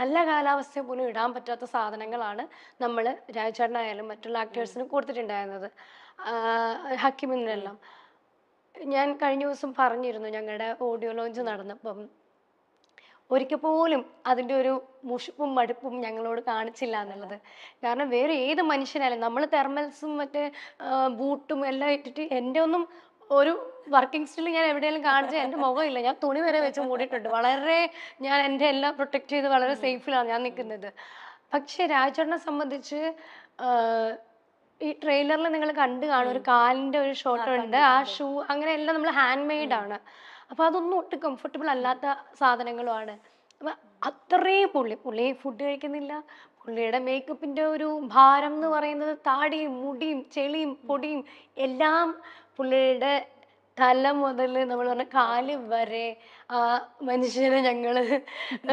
നല്ല കാലാവസ്ഥ പോലും ഇടാൻ പറ്റാത്ത സാധനങ്ങളാണ് നമ്മൾ രാജേട്ടനായാലും മറ്റുള്ള ആക്ടേഴ്സിനും കൊടുത്തിട്ടുണ്ടായിരുന്നത് ഹക്കിമിന്നെല്ലാം ഞാൻ കഴിഞ്ഞ ദിവസം പറഞ്ഞിരുന്നു ഞങ്ങളുടെ ഓഡിയോ ലോഞ്ച് നടന്നപ്പം ഒരിക്കൽ പോലും അതിൻ്റെ ഒരു മുഷിപ്പും മടുപ്പും ഞങ്ങളോട് കാണിച്ചില്ല എന്നുള്ളത് കാരണം വേറെ ഏത് മനുഷ്യനായാലും നമ്മൾ തെർമൽസും മറ്റേ ബൂട്ടും എല്ലാം ഇട്ടിട്ട് എൻ്റെ ഒന്നും ഒരു വർക്കിംഗ് സ്റ്റിൽ ഞാൻ എവിടെയെങ്കിലും കാണിച്ചാൽ എൻ്റെ മുഖമില്ല ഞാൻ തുണി വരെ വെച്ച് മൂടിയിട്ടുണ്ട് വളരെ ഞാൻ എൻ്റെ എല്ലാം പ്രൊട്ടക്ട് ചെയ്ത് വളരെ സേഫിലാണ് ഞാൻ നിൽക്കുന്നത് പക്ഷെ രാജേട്ടനെ സംബന്ധിച്ച് ഈ ട്രെയിലറിൽ നിങ്ങൾ കണ്ടു കാണും ഒരു കാലിൻ്റെ ഒരു ഷോട്ട് ഉണ്ട് ആ ഷൂ അങ്ങനെ എല്ലാം നമ്മൾ ഹാൻഡ് മെയ്ഡ് ആണ് അപ്പോൾ അതൊന്നും ഒട്ടും കംഫർട്ടബിൾ അല്ലാത്ത സാധനങ്ങളുമാണ് അപ്പം അത്രയും പുള്ളി പുള്ളി ഫുഡ് കഴിക്കുന്നില്ല പുള്ളിയുടെ മേക്കപ്പിൻ്റെ ഒരു ഭാരം എന്ന് പറയുന്നത് താടിയും മുടിയും ചെളിയും പൊടിയും എല്ലാം പുള്ളിയുടെ തല മുതൽ നമ്മൾ പറഞ്ഞ കാല് വരെ ആ മനുഷ്യനെ ഞങ്ങൾ